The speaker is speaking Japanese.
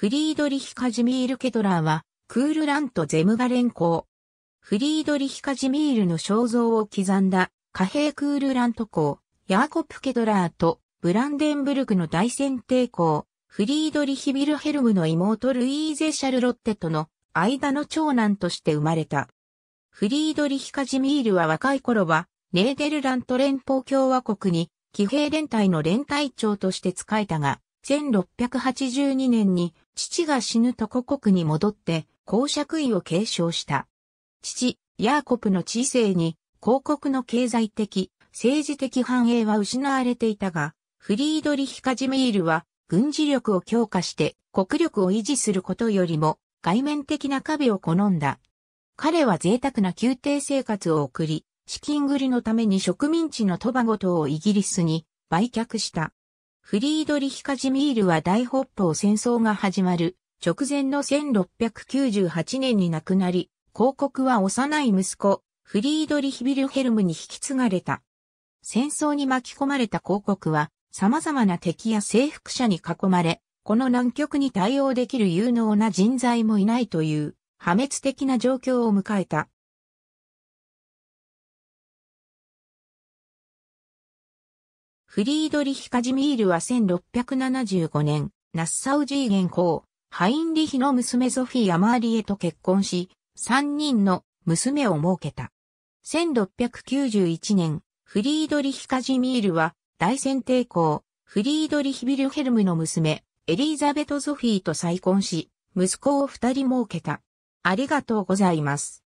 フリードリヒ・カジミール・ケトラーは、クールラント・ゼムガ連行。フリードリヒ・カジミールの肖像を刻んだ、貨幣クールラント公、ヤーコプ・ケトラーと、ブランデンブルクの大選帝公、フリードリヒ・ビルヘルムの妹ルイーゼ・シャルロッテとの間の長男として生まれた。フリードリヒ・カジミールは若い頃は、ネーデルラント連邦共和国に、騎兵連隊の連隊長として仕えたが、1682年に父が死ぬと故国に戻って、公爵位を継承した。父、ヤーコプの知性に、公国の経済的、政治的繁栄は失われていたが、フリードリヒ・カジメイルは、軍事力を強化して、国力を維持することよりも、外面的な壁を好んだ。彼は贅沢な宮廷生活を送り、資金繰りのために植民地のトバゴ島をイギリスに売却した。フリードリヒ・カジミールは大北方戦争が始まる直前の1698年に亡くなり、広告は幼い息子、フリードリヒ・ビルヘルムに引き継がれた。戦争に巻き込まれた広告は、様々な敵や征服者に囲まれ、この南極に対応できる有能な人材もいないという破滅的な状況を迎えた。フリードリヒ・カジミールは1675年、ナッサウジーン公、ハインリヒの娘ゾフィア・マーリエと結婚し、3人の娘を設けた。1691年、フリードリヒ・カジミールは、大戦帝公、フリードリヒ・ビルヘルムの娘、エリザベト・ゾフィーと再婚し、息子を二人設けた。ありがとうございます。